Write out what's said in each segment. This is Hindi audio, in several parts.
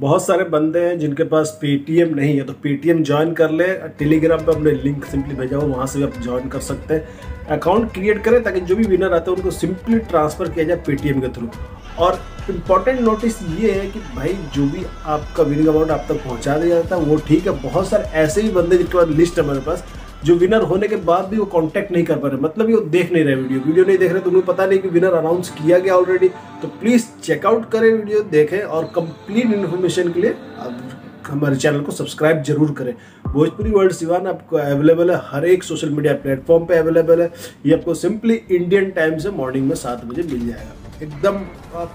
बहुत सारे बंदे हैं जिनके पास पेटीएम नहीं है तो पेटीएम ज्वाइन कर ले टेलीग्राम पे अपने लिंक सिंपली भेजा हो वहाँ से भी आप ज्वाइन कर सकते हैं अकाउंट क्रिएट करें ताकि जो भी विनर आते हैं उनको सिंपली ट्रांसफ़र किया जाए पेटीएम के थ्रू और इम्पॉर्टेंट नोटिस ये है कि भाई जो भी आपका विनिंग अमाउंट आप तक पहुँचा दिया जाता है वो ठीक है बहुत सारे ऐसे भी बंदे जिनके पास लिस्ट है मेरे पास जो विनर होने के बाद भी वो कांटेक्ट नहीं कर पा रहे मतलब ये देख नहीं रहे वीडियो वीडियो नहीं देख रहे तो उन्हें पता नहीं कि विनर अनाउंस किया गया ऑलरेडी तो प्लीज़ चेकआउट करें वीडियो देखें और कंप्लीट इन्फॉर्मेशन के लिए आप हमारे चैनल को सब्सक्राइब जरूर करें भोजपुरी वर्ल्ड सिवान आपको अवेलेबल है हर एक सोशल मीडिया प्लेटफॉर्म पे अवेलेबल है ये आपको सिंपली इंडियन टाइम से मॉर्निंग में सात बजे मिल जाएगा एकदम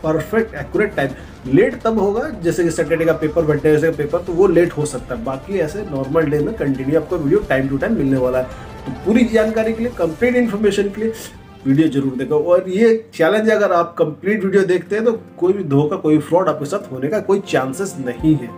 परफेक्ट एक्यूरेट टाइम लेट तब होगा जैसे कि सैटरडे का पेपर वेटरडे का पेपर तो वो लेट हो सकता है बाकी ऐसे नॉर्मल डे में कंटिन्यू आपको वीडियो टाइम टू टाइम मिलने वाला है तो पूरी जानकारी के लिए कंप्लीट इन्फॉर्मेशन के लिए वीडियो जरूर देखो और ये चैलेंज अगर आप कंप्लीट वीडियो देखते हैं तो कोई भी धोखा कोई फ्रॉड आपके साथ होने का कोई चांसेस नहीं है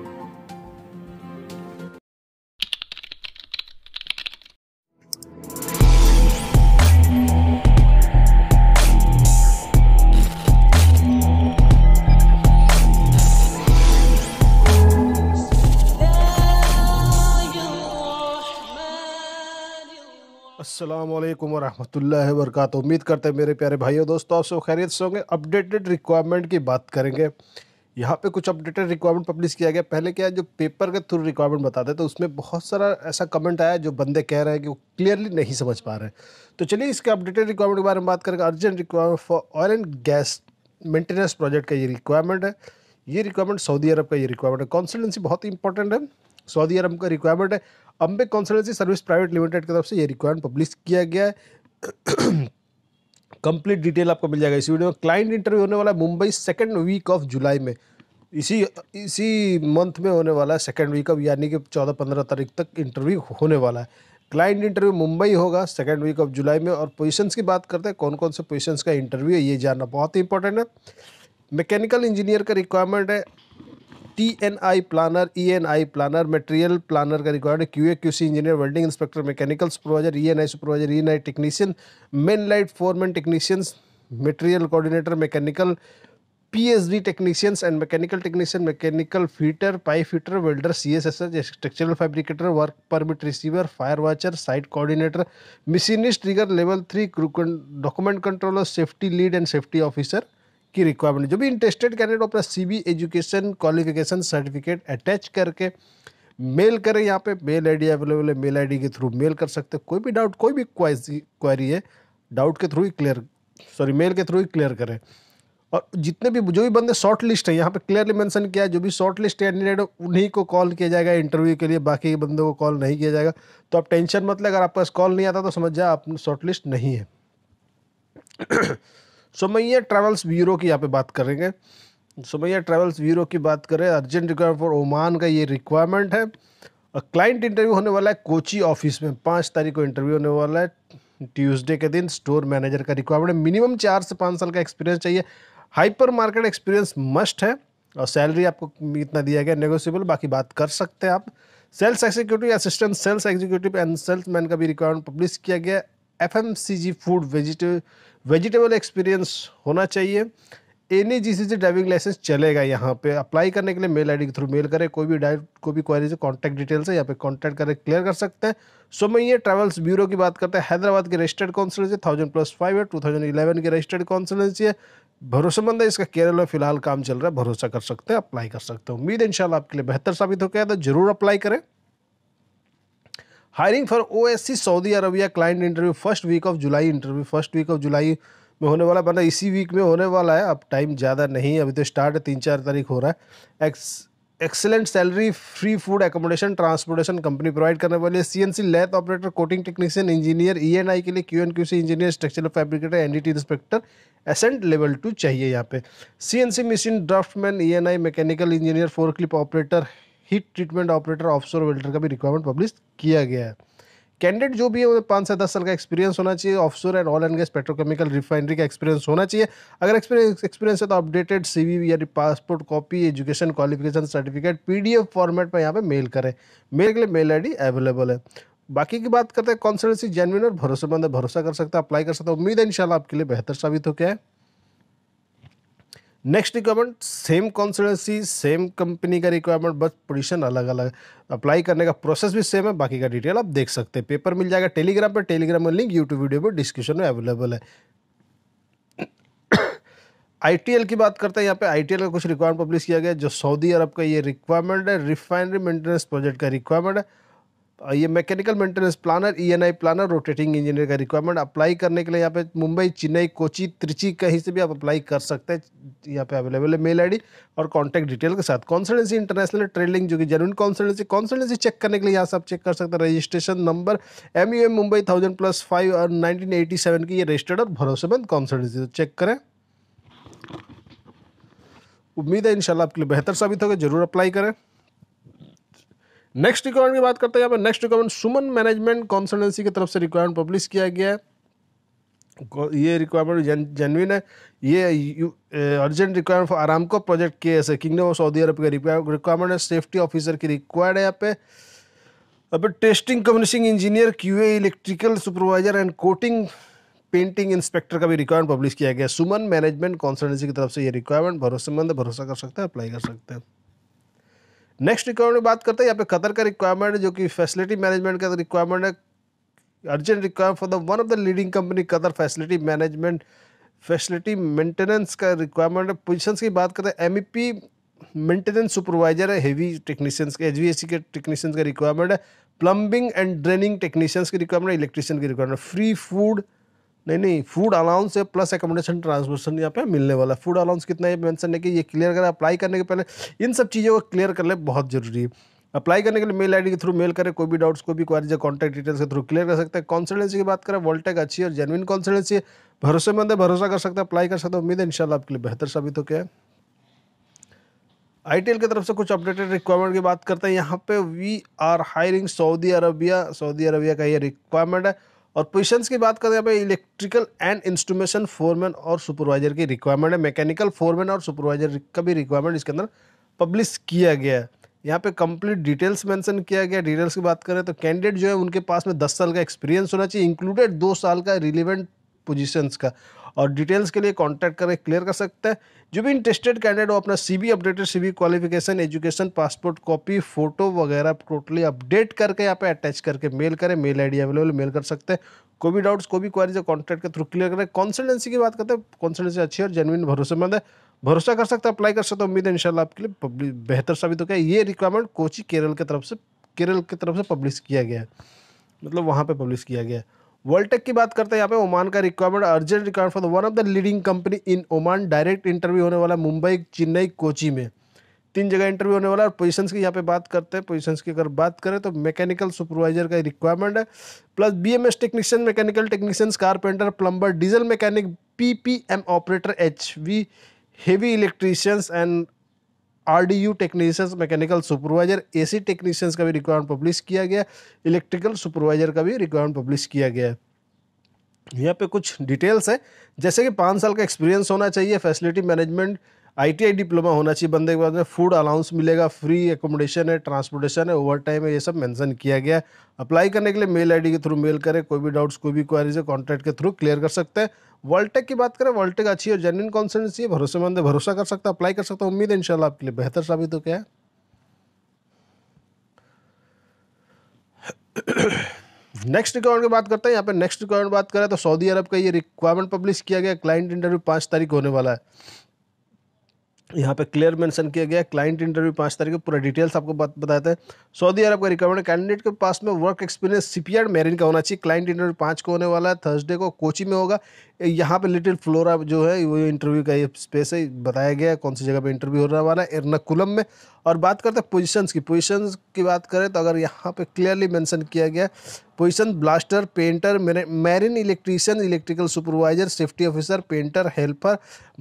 अल्लाम वरहमल वर्क उम्मीद करते हैं मेरे प्यारे भाइयों दोस्तों आप सब खैरियत से होंगे अपडेटेड रिक्वायरमेंट की बात करेंगे यहाँ पे कुछ अपडेटेड रिक्वायरमेंट पब्लिश किया गया पहले क्या है जो पेपर के थ्रू रिक्वायरमेंट बताते तो उसमें बहुत सारा ऐसा कमेंट आया जो बंदे कह रहे हैं कि वो क्लियरली नहीं समझ पा रहे हैं तो चलिए इसके अपडेटेड रिक्वायरमेंट के बारे में बात करेंगे urgent requirement for oil and gas maintenance project का ये रिक्वायरमेंट है ये रिक्वायरमेंट सऊदी अरब का ये रिक्वायरमेंट है कॉन्सल्टेंसी बहुत इंपॉर्टेंट है सऊदी अरब का रिक्वायरमेंट है Ambe consultancy service private limited की तरफ से ये रिक्वायरमेंट पब्लिश किया गया है कंप्लीट डिटेल आपको मिल जाएगा इसी वीडियो में क्लाइंट इंटरव्यू होने वाला है Mumbai second week of July में इसी इसी मंथ में होने वाला है सेकेंड वीक ऑफ यानी कि चौदह पंद्रह तारीख तक इंटरव्यू होने वाला है क्लाइंट इंटरव्यू मुंबई होगा सेकेंड वीक ऑफ जुलाई में और पोजिशंस की बात करते हैं कौन कौन से पोजिशंस का इंटरव्यू है ये जानना बहुत ही इंपॉर्टेंट है मैकेनिकल इंजीनियर का रिक्वायरमेंट है T N I planner E N I planner material planner का requirement Q A Q C engineer welding inspector mechanical supervisor E N I supervisor E N I technician main light foreman technicians material coordinator mechanical D technicians and mechanical technician mechanical fitter pipe fitter welder C S S H structural fabricator work permit receiver fire watcher site coordinator machinist trigger level three document controller safety lead and safety officer की रिक्वायरमेंट जो भी इंटरेस्टेड कैंडिडेट अपना B education qualification certificate attach करके मेल करें यहाँ पे मेल आईडी अवेलेबल है मेल आईडी के थ्रू मेल कर सकते हैं कोई भी डाउट कोई भी क्वारी है डाउट के थ्रू ही क्लियर सॉरी मेल के थ्रू ही क्लियर करें और जितने भी जो भी बंदे शॉर्ट लिस्ट है यहाँ पे क्लियरली मेंशन किया है जो भी शॉर्ट लिस्ट कैंडिडेट उन्हीं को कॉल किया जाएगा इंटरव्यू के लिए बाकी बंदों को कॉल नहीं किया जाएगा तो आप टेंशन मत लें अगर आपका पास कॉल नहीं आता तो समझ जाए आप शॉर्ट लिस्ट नहीं है सोमैया ट्रैवल्स ब्यूरो की यहाँ पे बात करेंगे सोमैया ट्रैवल्स ब्यूरो की बात करें अर्जेंट रिक्वायरमेंट फॉर ओमान का ये रिक्वायरमेंट है और क्लाइंट इंटरव्यू होने वाला है कोची ऑफिस में पाँच तारीख को इंटरव्यू होने वाला है ट्यूसडे के दिन स्टोर मैनेजर का रिक्वायरमेंट है मिनिमम चार से पाँच साल का एक्सपीरियंस चाहिए हाइपर मार्केट एक्सपीरियंस मस्ट है और सैलरी आपको इतना दिया गया नेगोशियबल बाकी बात कर सकते हैं आप sales executive assistant sales executive and sales man का भी रिक्वायरमेंट पब्लिश किया गया F M C G food vegetable experience होना चाहिए any G C driving licence चलेगा यहाँ पे अप्लाई करने के लिए मेल आईडी के थ्रू मेल करें कोई भी डाइट कोई भी क्वारी से कॉन्टैक्ट डिटेल्स है यहाँ पे कॉन्टैक्ट करें क्लियर कर सकते हैं सो मैं ये ट्रैवल्स ब्यूरो की बात करते हैं हैदराबाद की registered consultancy thousand plus five है टू थाउजेंड इलेवन की रजिस्टर्ड कॉन्सलेंसी है भरोसेमंद है इसका केरल में फिलहाल काम चल रहा है भरोसा कर सकते हैं अप्लाई कर सकते हैं उम्मीद इंशाल्लाह आपके लिए बेहतर साबित हो गया तो जरूर अप्लाई करें hiring for O S C Saudi Arabia client interview first week of July interview first week of July में होने वाला मतलब इसी वीक में होने वाला है अब टाइम ज़्यादा नहीं अभी तो स्टार्ट तीन चार तारीख हो रहा है ex excellent salary free food accommodation transportation company provide करने वाली है CNC lathe operator coating technician engineer ENI के लिए Q Q C engineer structural fabricator NDT inspector ASNT level two चाहिए यहाँ पे CNC machine draftman ENI mechanical engineer forklift operator heat treatment operator offshore welder का भी रिक्वायरमेंट पब्लिश किया गया है कैंडिडेट जो भी है उन्हें पाँच से दस साल का एक्सपीरियंस होना चाहिए offshore and oil and gas petrochemical refinery का एक्सपीरियंस होना चाहिए अगर एक्सपीरियंस एक्सपीरियंस है तो अपडेटेड सीवी यानी passport copy education qualification certificate PDF format पर यहाँ पे मेल करें मेल के लिए मेल आई अवेलेबल है बाकी की बात करते हैं कॉन्सल्टेंसी जेनविन और भरोसेमंद है भरोसा कर सकता है अप्लाई कर सकता है उम्मीद है इनशाला आपके लिए बेहतर साबित हो क्या है next requirement same consultancy same company का रिक्वायरमेंट बस पोजिशन अलग अलग अप्लाई करने का प्रोसेस भी सेम है बाकी का डिटेल आप देख सकते हैं पेपर मिल जाएगा टेलीग्राम पर टेलीग्राम का लिंक यूट्यूब वीडियो पर डिस्क्रिप्शन में अवेलेबल है आईटीएल की बात करते हैं यहाँ पे आईटीएल का कुछ रिक्वायरमेंट पब्लिश किया गया जो सऊदी अरब का ये रिक्वायरमेंट है रिफाइनरी मेंटेनेंस प्रोजेक्ट का रिक्वायरमेंट है ये mechanical maintenance planner ENI planner rotating engineer का रिक्वायरमेंट अप्लाई करने के लिए यहाँ पे मुंबई चेन्नई कोची त्रिची कहीं से भी आप अप्लाई कर सकते हैं यहाँ पे अवेलेबल है मेल आईडी और कॉन्टैक्ट डिटेल के साथ कॉन्सल्टेंसी इंटरनेशनल ट्रेडिंग जो कि जेनुइन कॉन्सल्टेंसी कॉन्सल्टेंसी चेक करने के लिए यहाँ से आप चेक कर सकते हैं registration number M U M Mumbai thousand plus five और नाइनटीन एटी सेवन की ये रजिस्टर्ड और भरोसेमंद कॉन्सल्टेंसी तो चेक करें उम्मीद है इनशाला आपके लिए बेहतर साबित होगा जरूर अप्लाई करें नेक्स्ट रिक्वायरमेंट की बात करते हैं यहाँ पर next requirement Suman management consultancy की तरफ से रिक्वायरमेंट पब्लिश किया गया है ये रिक्वायरमेंट जेनविन है ये urgent requirement for Aramco project के ऐसे किंगडम ऑफ सऊदी अरब के रिक्वायरमेंट है सेफ्टी ऑफिसर की रिक्वायर्ड है यहाँ पे अब testing commissioning engineer Q electrical supervisor and coating painting inspector का भी रिक्वायरमेंट पब्लिश किया गया सुमन मैनेजमेंट कॉन्सल्टेंसी की तरफ से ये रिक्वायरमेंट भरोसेमंद भरोसा कर सकते हैं अप्लाई कर सकते हैं नेक्स्ट रिक्वायरमेंट बात करते हैं यहाँ पे कतर का रिक्वायरमेंट है जो कि फैसिलिटी मैनेजमेंट का रिक्वायरमेंट है urgent requirement for the one of the leading company Qatar facility management facility maintenance का रिक्वायरमेंट है पोजिशन की बात करते हैं एम मेंटेनेंस सुपरवाइजर है हेवी टेक्नीशियंस के एच के टेक्नीशियंस का रिक्वायरमेंट है प्लम्बिंग एंड ड्रेनिंग टेक्नीशियंस की रिक्वायरमेंट इलेक्ट्रीशियन की रिक्वायरमेंट फ्री फूड नहीं नहीं फूड अलाउंस है प्लस एकोमोडेशन ट्रांसपोर्टेशन यहाँ पे मिलने वाला है फूड अलाउंस कितना ये मेंशन है कि ये क्लियर करें अप्लाई करने के पहले इन सब चीज़ों को क्लियर कर ले बहुत जरूरी है अप्लाई करने के लिए मेल आईडी के थ्रू मेल करें कोई भी डाउट्स कोई भी जो कॉन्टैक्ट डिटेल्स के थ्रू क्लियर कर सकते हैं कॉन्सल्टेंसी की बात करें वोल्टेक अच्छी और जेनविन कॉन्सल्टेंसी है भरोसेमंद है भरोसा कर सकते हैं अप्लाई कर सकते हैं उम्मीद है इंशाल्लाह आपके लिए बेहतर साबित हो क्या है आई की तरफ से कुछ अपडेटेड रिक्वायरमेंट की बात करते हैं यहाँ पे we are hiring Saudi Arabia Saudi Arabia का ये रिक्वायरमेंट है और पोजिशंस की बात करें भाई इलेक्ट्रिकल एंड इंस्ट्रूमेशन फोरमैन और सुपरवाइजर की रिक्वायरमेंट है मैकेनिकल फोरमैन और सुपरवाइजर का भी रिक्वायरमेंट इसके अंदर पब्लिश किया गया है यहाँ पे कंप्लीट डिटेल्स मेंशन किया गया डिटेल्स की बात करें तो कैंडिडेट जो है उनके पास में दस साल का एक्सपीरियंस होना चाहिए इंक्लूडेड दो साल का रिलेवेंट पोजिशंस का और डिटेल्स के लिए कॉन्टैक्ट करें क्लियर कर सकते हैं जो भी इंटरेस्टेड कैंडिडेट हो अपना CV updated CV qualification education passport copy photo वगैरह टोटली अपडेट करके यहाँ पे अटैच करके मेल करें मेल आई अवेलेबल मेल कर सकते हैं कोई भी डाउट्स कोई भी क्वारीज कॉन्टैक्ट के थ्रू क्लियर करें कॉन्सल्टेंसी की बात करते हैं कॉन्सल्टेंसी अच्छी और जेनविन भरोसेमंद है भरोसा कर सकते हैं अप्लाई कर सकते हैं उम्मीद है इंशाल्लाह आपके लिए बेहतर साबित हो गया ये रिक्वायरमेंट कोची केरल की के तरफ से केरल की के तरफ से पब्लिश किया गया है मतलब वहाँ पर पब्लिश किया गया है टेक की बात करते हैं यहाँ पे ओमान का requirement urgent requirement for one of the leading company in Oman direct interview होने वाला मुंबई चेन्नई कोची में तीन जगह इंटरव्यू होने वाला और पोजीशंस की यहाँ पे बात करते हैं पोजीशंस की अगर बात करें तो मैकेनिकल सुपरवाइजर का रिक्वायरमेंट है plus BMS technician mechanical technician carpenter plumber diesel mechanic PPM operator H V heavy electricians and R D U technicians mechanical supervisor A C technicians का भी रिक्वायरमेंट पब्लिश किया गया इलेक्ट्रिकल सुपरवाइजर का भी रिक्वायरमेंट पब्लिश किया गया है यहाँ पे कुछ डिटेल्स है जैसे कि पाँच साल का एक्सपीरियंस होना चाहिए फैसिलिटी मैनेजमेंट आईटीआई डिप्लोमा होना चाहिए बंदे के बाद में फूड अलाउंस मिलेगा फ्री एकोमोडेशन है ट्रांसपोर्टेशन है ओवर टाइम है ये सब मेंशन किया गया है अप्लाई करने के लिए मेल आईडी के थ्रू मेल करें कोई भी डाउट्स कोई भी क्वारीज है कॉन्ट्रैक्ट के थ्रू क्लियर कर सकते हैं वॉल्टेक की बात करें वॉल्टेक अच्छी और जेन्यन कॉन्सेंसी है भरोसेमंद है भरोसा कर सकता है अप्लाई कर सकता है उम्मीद है इनशाला आपके लिए बेहतर साबित हो क्या है नेक्स्ट रिक्वायरमेंट की बात करते हैं यहाँ पे नेक्स्ट रिक्वायरमेंट बात करें तो सऊदी अरब का ये रिक्वायरमेंट पब्लिश किया गया क्लाइंट इंटरव्यू पाँच तारीख होने वाला है यहाँ पे क्लियर मेंशन किया गया क्लाइंट इंटरव्यू पाँच तारीख को पूरा डिटेल्स आपको बात बताते हैं सऊदी अरब का रिक्वायरमेंट कैंडिडेट के पास में वर्क एक्सपीरियंस सीपीआर मेरिन का होना चाहिए क्लाइंट इंटरव्यू पाँच को होने वाला है थर्सडे को कोची में होगा यहाँ पे लिटिल फ्लोरा जो है वो इंटरव्यू का ये स्पेस है बताया गया है कौन सी जगह पर इंटरव्यू होने वाला है एर्नाकुलम में और बात करते हैं पोजिशंस की पोजिशन की बात करें तो अगर यहाँ पर क्लियरली मैंशन किया गया position blaster painter marine electrician electrical supervisor safety officer painter helper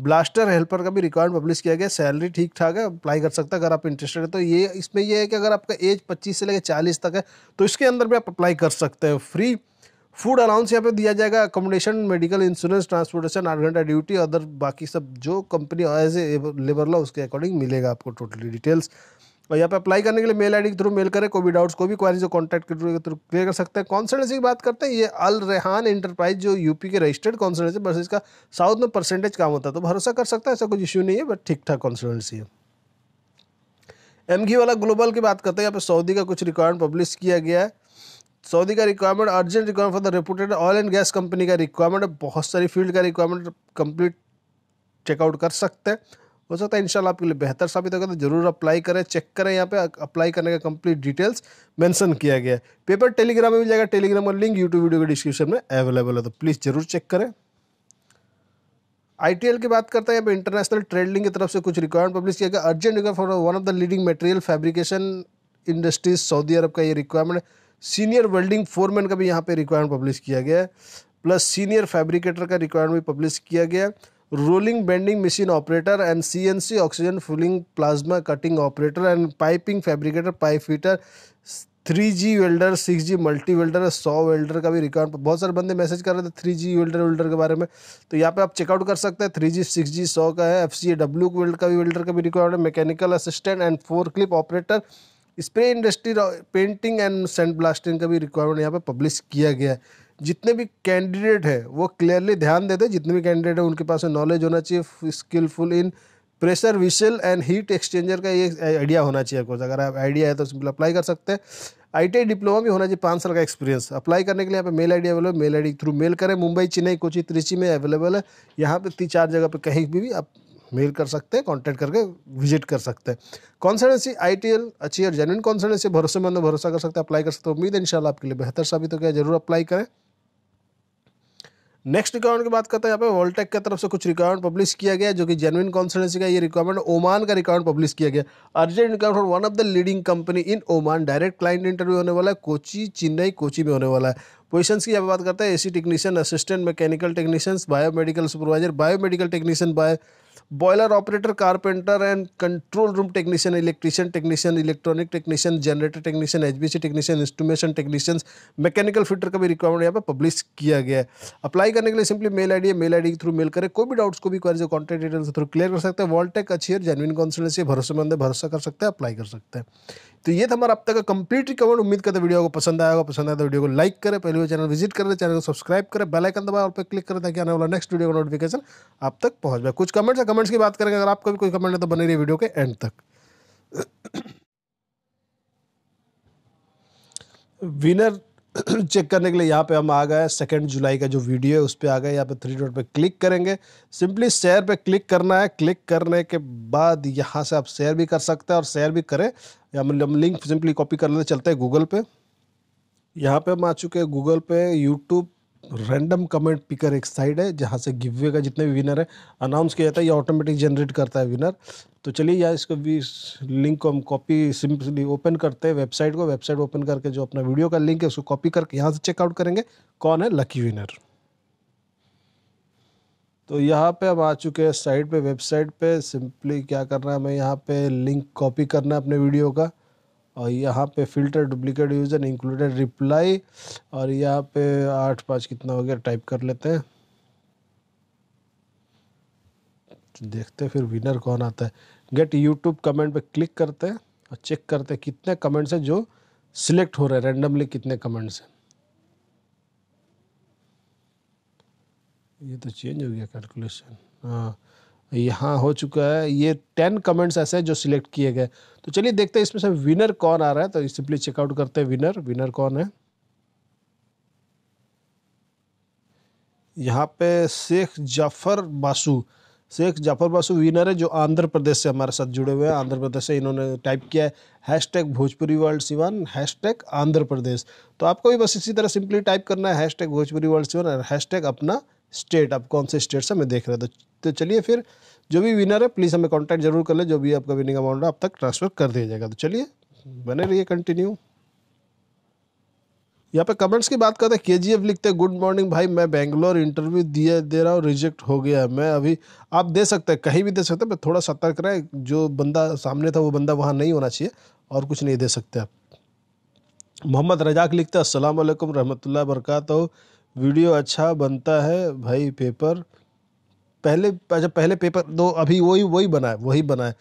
blaster helper का भी रिकॉर्ड पब्लिश किया गया सैलरी ठीक ठाक है अप्लाई कर सकता है अगर आप इंटरेस्टेड है तो ये इसमें यह है कि अगर आपका एज पच्चीस से लेकर चालीस तक है तो इसके अंदर भी आप अप्लाई कर सकते हैं फ्री फूड अलाउंस यहाँ पे दिया जाएगा अकोमोडेशन मेडिकल इंश्योरेंस ट्रांसपोर्टेशन आठ घंटा ड्यूटी अदर बाकी सब जो company as a labour law उसके अकॉर्डिंग मिलेगा आपको टोटली डिटेल्स और यहाँ पे अप्लाई करने के लिए मेल आईडी के थ्रू मेल करें कोई भी डाउट्स कोई भी क्वारीज कॉन्टैक्ट के थ्रू क्लियर कर सकते हैं कॉन्सल्टेंसी की बात करते हैं ये अल रेहान इंटरप्राइज जो यूपी के रजिस्टर्ड कॉन्सल्टेंसी बस इसका साउथ में परसेंटेज काम होता है तो भरोसा कर सकता है ऐसा कुछ इश्यू नहीं है बट ठीक ठाक कॉन्सल्टेंसी है एम वाला ग्लोबल की बात करते हैं यहाँ पर सऊदी का कुछ रिक्वायरमेंट पब्लिश किया गया है सऊदी का requirement urgent requirement for the reported oil and gas company का रिक्वायरमेंट बहुत सारी फील्ड का रिक्वायरमेंट कंप्लीट चेकआउट कर सकते हैं हो सकता है इंशाल्लाह आपके लिए बेहतर साबित होगा तो जरूर अप्लाई करें चेक करें यहाँ पे अप्लाई करने का कंप्लीट डिटेल्स मेंशन किया गया है पेपर टेलीग्राम में मिल जाएगा टेलीग्राम का लिंक यूट्यूब वीडियो के डिस्क्रिप्शन में अवेलेबल है तो प्लीज़ जरूर चेक करें आई की बात करते हैं यहाँ पे इंटरनेशनल ट्रेडिंग की तरफ से कुछ रिक्वायरमेंट पब्लिश किया गया urgent require for one of the leading material fabrication industries Saudi Arab का ये रिक्वायरमेंट सीनियर वेल्डिंग फोरमैन का भी यहाँ पे रिक्वायरमेंट पब्लिश किया गया है प्लस सीनियर फैब्रिकेटर का रिक्वायरमेंट भी पब्लिश किया गया rolling bending machine operator and C N C oxygen fuelling plasma cutting operator and piping fabricator pipe fitter three G welder six G multi welder सौ वेल्डर का भी रिकॉर्ड बहुत सारे बंदे मैसेज कर रहे थे थ्री जी वेल्डर वेल्डर के बारे में तो यहाँ पे आप चेकआउट कर सकते हैं थ्री जी सिक्स जी सौ का है F C A W weld का भी वेल्डर का भी रिकॉर्ड है mechanical assistant and forklift operator spray industry painting and sand blasting का भी रिक्वायरमेंट यहाँ पे पब्लिश किया गया है जितने भी कैंडिडेट है वो क्लियरली ध्यान देते जितने भी कैंडिडेट है उनके पास नॉलेज होना चाहिए skilful in pressure vessel and heat exchanger का ये आइडिया होना चाहिए कोर्स अगर आप आइडिया है तो सिंपल अप्लाई कर सकते हैं आई डिप्लोमा भी होना चाहिए पाँच साल का एक्सपीरियंस अप्लाई करने के लिए यहाँ पे mail D available mail I through mail करें मुंबई चेन्नई कोची त्रिची में अवेलेबल है यहाँ पे तीन चार जगह पे कहीं भी, भी आप मेल कर सकते हैं कॉन्टैक्ट करके विजिट कर सकते हैं कॉन्सल्टेंसी आई टी एल अच्छी और जेनुइन कॉन्सल्टेंसी भरोसेमंद भरोसा कर सकते हैं अप्लाई कर सकते हैं उम्मीद है इनशाला आपके लिए बेहतर साबित हो गया जरूर अप्लाई करें नेक्स्ट रिक्वायरमेंट की बात करते हैं यहाँ पे वोल्टेक की तरफ से कुछ रिक्वायरमेंट पब्लिश किया गया जो कि जेनविन कॉन्सल्टेंसी का ये रिक्वायरमेंट ओमान का रिक्वायरमेंट पब्लिश किया गया urgent requirement for one of the leading company in Oman direct client interview होने वाला है कोची चेन्नई कोची में होने वाला है पोजिशन की यहाँ बात करते हैं C technician assistant mechanical technicians biomedical supervisor biomedical technician bio boiler operator carpenter and control room technician electrician technician electronic technician generator technician C technician instrumentation technician mechanical fitter का भी रिक्वायरमेंट यहाँ पर पब्लिश किया गया है अप्लाई करने के लिए सिंपली मेल आई है मेल आई के थ्रू मेल करें कोई भी डाउट्स को भी क्वारी कॉन्टैक्ट डिटेल्स के थ्रू क्लियर कर सकते हैं वॉल्टेक अच्छी है जेनविन कॉन्सल्टेंसी भरोसेमंद है भरोसा कर सकते हैं अप्लाई कर सकते हैं तो ये था हमारा अब तक का कंप्लीट रिकॉर्ड उम्मीद करते वीडियो को पसंद आएगा पसंद आया तो वीडियो को लाइक करें पहले वो चैनल विजिट करें चैनल को सब्सक्राइब करें बेल आइकन दबाएं और पर क्लिक करें ताकि आने वाला नेक्स्ट वीडियो का नोटिफिकेशन आप तक पहुंच जाए कुछ कमेंट्स है कमेंट कमेंट्स की बात करेंगे अगर आपका भी कोई कमेंट है तो बने रहिए वीडियो के एंड तक विनर चेक करने के लिए यहाँ पे हम आ गए सेकेंड जुलाई का जो वीडियो है उस पर आ गए यहाँ पे थ्री डॉट पे क्लिक करेंगे सिंपली शेयर पे क्लिक करना है क्लिक करने के बाद यहाँ से आप शेयर भी कर सकते हैं और शेयर भी करें या हम लिंक सिंपली कॉपी कर लेते चलते हैं गूगल पे यहाँ पे हम आ चुके हैं गूगल पे यूट्यूब रैंडम कमेंट पिकर एक साइड है जहाँ से गिवे का जितने भी विनर है अनाउंस किया जाता है ये ऑटोमेटिक जनरेट करता है विनर तो चलिए या इसको भी लिंक को हम कॉपी सिंपली ओपन करते हैं वेबसाइट को वेबसाइट ओपन करके जो अपना वीडियो का लिंक है उसको कॉपी करके यहाँ से चेकआउट करेंगे कौन है लकी विनर तो यहाँ पे हम आ चुके हैं साइट पे वेबसाइट पे सिंपली क्या करना है हमें यहाँ पे लिंक कॉपी करना है अपने वीडियो का और यहाँ पे filter duplicate user included reply और यहाँ पे आठ पाँच कितना हो गया टाइप कर लेते हैं देखते हैं फिर विनर कौन आता है गेट यूट्यूब कमेंट पे क्लिक करते हैं और चेक करते हैं कितने कमेंट्स हैं जो सिलेक्ट हो रहे हैं रेंडमली कितने कमेंट्स हैं ये तो चेंज हो गया कैलकुलेशन हाँ यहाँ हो चुका है ये टेन कमेंट्स ऐसे हैं जो सिलेक्ट किए गए तो चलिए देखते हैं इसमें से विनर कौन आ रहा है तो सिंपली चेकआउट करते हैं विनर विनर कौन है यहाँ पे शेख जाफर बासु शेख जाफर बासु विनर है जो आंध्र प्रदेश से हमारे साथ जुड़े हुए हैं आंध्र प्रदेश से इन्होंने टाइप किया है hashtag Bhojpuri world Siwan hashtag Andhra Pradesh तो आपको भी बस इसी तरह सिंपली टाइप करना है hashtag Bhojpuri world Siwan और हैश टैग अपना स्टेट आप कौन से स्टेट से हमें देख रहे था तो, तो चलिए फिर जो भी विनर है प्लीज़ हमें कॉन्टैक्ट जरूर कर ले जो भी आपका विनिंग अमाउंट है आप तक ट्रांसफ़र कर दिया जाएगा तो चलिए बने रहिए कंटिन्यू यहाँ पे कमेंट्स की बात करते हैं के जी एफ लिखते हैं गुड मॉर्निंग भाई मैं बेंगलोर इंटरव्यू दिया दे रहा हूँ रिजेक्ट हो गया मैं अभी आप दे सकते हैं कहीं भी दे सकते हैं मैं थोड़ा सतर्क रहे जो बंदा सामने था वो बंदा वहाँ नहीं होना चाहिए और कुछ नहीं दे सकते आप मोहम्मद रजाक लिखते हैं असलम वरहमल वरक वीडियो अच्छा बनता है भाई पेपर पहले अच्छा पहले पेपर दो अभी वही वही बनाए वही बनाए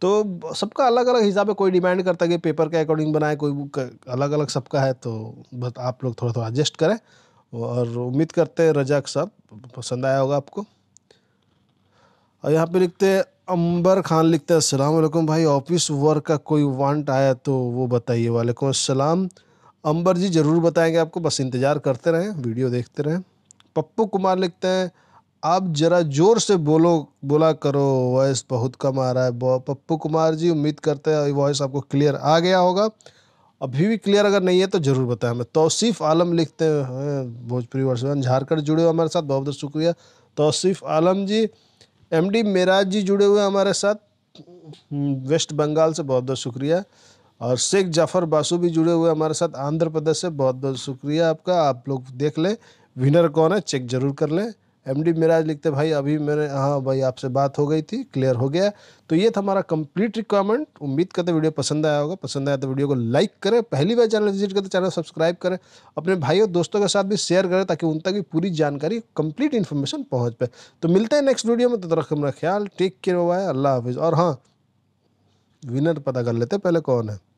तो सबका अलग अलग हिसाब है कोई डिमांड करता है कि पेपर के अकॉर्डिंग बनाए कोई अलग अलग सबका है तो बस आप लोग थोड़ा थोड़ा एडजस्ट करें और उम्मीद करते हैं रजाक साहब पसंद आया होगा आपको और यहाँ पे लिखते हैं अंबर खान लिखते हैं असलम भाई ऑफिस वर्क का कोई वांट आया तो वो बताइए वालेकुम असलम अंबर जी ज़रूर बताएंगे आपको बस इंतज़ार करते रहें वीडियो देखते रहें पप्पू कुमार लिखते हैं आप ज़रा ज़ोर से बोलो बोला करो वॉइस बहुत कम आ रहा है पप्पू कुमार जी उम्मीद करते हैं वॉइस आपको क्लियर आ गया होगा अभी भी क्लियर अगर नहीं है तो ज़रूर बताएं हमें तौसीफ़ आलम लिखते हैं भोजपुरी वर्षवान झारखंड जुड़े हुए हमारे साथ बहुत बहुत शुक्रिया तौसीफ़ आलम जी एमडी मेराज जी जुड़े हुए हमारे साथ हम्म, वेस्ट बंगाल से बहुत बहुत शुक्रिया और शेख जाफ़र बासु भी जुड़े हुए हमारे साथ आंध्र प्रदेश से बहुत बहुत शुक्रिया आपका आप लोग देख लें विनर कौन है चेक जरूर कर लें एम डी मिराज लिखते भाई अभी मेरे हाँ भाई आपसे बात हो गई थी क्लियर हो गया तो ये था हमारा कंप्लीट रिक्वायरमेंट उम्मीद करते वीडियो पसंद आया होगा पसंद आया तो वीडियो को लाइक करें पहली बार चैनल विजिट करते चैनल सब्सक्राइब करें अपने भाई और दोस्तों के साथ भी शेयर करें ताकि उन तक भी पूरी जानकारी कंप्लीट इन्फॉर्मेशन पहुँच पाए तो मिलते हैं नेक्स्ट वीडियो में तो तरह मेरा ख्याल टेक केयर बाय अल्लाह हाफिज़ और हाँ विनर पता कर लेते पहले कौन है